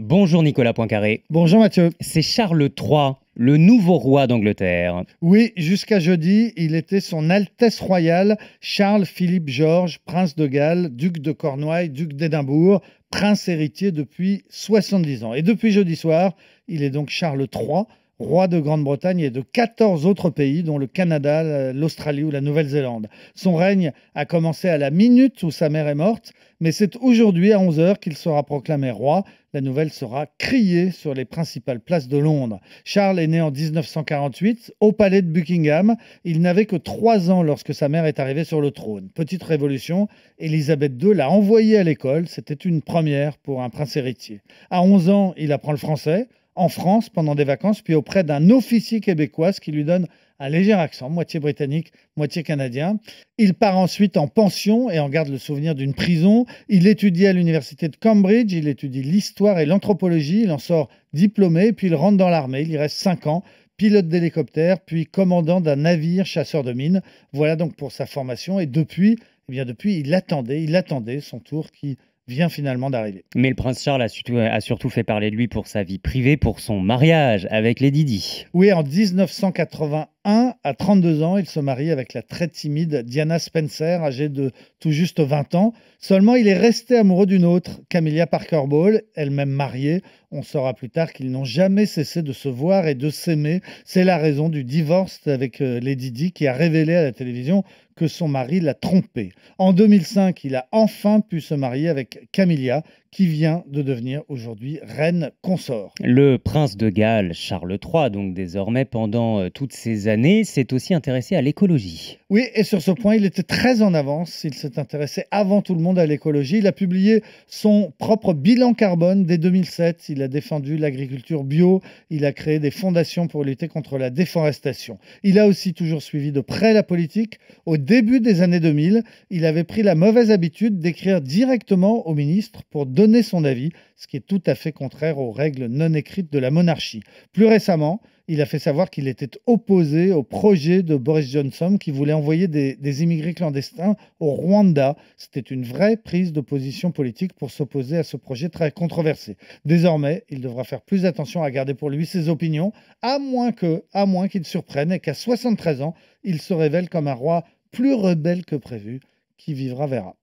Bonjour Nicolas Poincaré. Bonjour Mathieu. C'est Charles III, le nouveau roi d'Angleterre. Oui, jusqu'à jeudi, il était son Altesse royale, Charles-Philippe Georges, prince de Galles, duc de Cornouailles, duc d'Édimbourg, prince héritier depuis 70 ans. Et depuis jeudi soir, il est donc Charles III, roi de Grande-Bretagne et de 14 autres pays, dont le Canada, l'Australie ou la Nouvelle-Zélande. Son règne a commencé à la minute où sa mère est morte, mais c'est aujourd'hui à 11h qu'il sera proclamé roi. La nouvelle sera criée sur les principales places de Londres. Charles est né en 1948 au palais de Buckingham. Il n'avait que 3 ans lorsque sa mère est arrivée sur le trône. Petite révolution, Élisabeth II l'a envoyé à l'école. C'était une première pour un prince héritier. À 11 ans, il apprend le français en France pendant des vacances, puis auprès d'un officier québécois, ce qui lui donne un léger accent, moitié britannique, moitié canadien. Il part ensuite en pension et en garde le souvenir d'une prison. Il étudie à l'université de Cambridge, il étudie l'histoire et l'anthropologie, il en sort diplômé, puis il rentre dans l'armée, il y reste cinq ans, pilote d'hélicoptère, puis commandant d'un navire chasseur de mines. Voilà donc pour sa formation, et depuis, eh bien depuis, il attendait, il attendait son tour qui vient finalement d'arriver. Mais le prince Charles a surtout, fait parler de lui pour sa vie privée, pour son mariage avec Lady Di. Oui, en 1981, 1 à 32 ans, il se marie avec la très timide Diana Spencer, âgée de tout juste 20 ans. Seulement, il est resté amoureux d'une autre, Camilla Parker Ball, elle-même mariée. On saura plus tard qu'ils n'ont jamais cessé de se voir et de s'aimer. C'est la raison du divorce avec euh, Lady Di qui a révélé à la télévision que son mari l'a trompée. En 2005, il a enfin pu se marier avec Camilla, qui vient de devenir aujourd'hui reine consort. Le prince de Galles, Charles III, donc désormais pendant euh, toutes ces années, s'est aussi intéressé à l'écologie. Oui, et sur ce point, il était très en avance. Il s'est intéressé avant tout le monde à l'écologie. Il a publié son propre bilan carbone dès 2007. Il a défendu l'agriculture bio. Il a créé des fondations pour lutter contre la déforestation. Il a aussi toujours suivi de près la politique. Au début des années 2000, il avait pris la mauvaise habitude d'écrire directement au ministre pour donner donner son avis, ce qui est tout à fait contraire aux règles non écrites de la monarchie. Plus récemment, il a fait savoir qu'il était opposé au projet de Boris Johnson qui voulait envoyer des, immigrés clandestins au Rwanda. C'était une vraie prise de position politique pour s'opposer à ce projet très controversé. Désormais, il devra faire plus attention à garder pour lui ses opinions, à moins que, à moins qu'il surprenne et qu'à 73 ans, il se révèle comme un roi plus rebelle que prévu, qui vivra verra.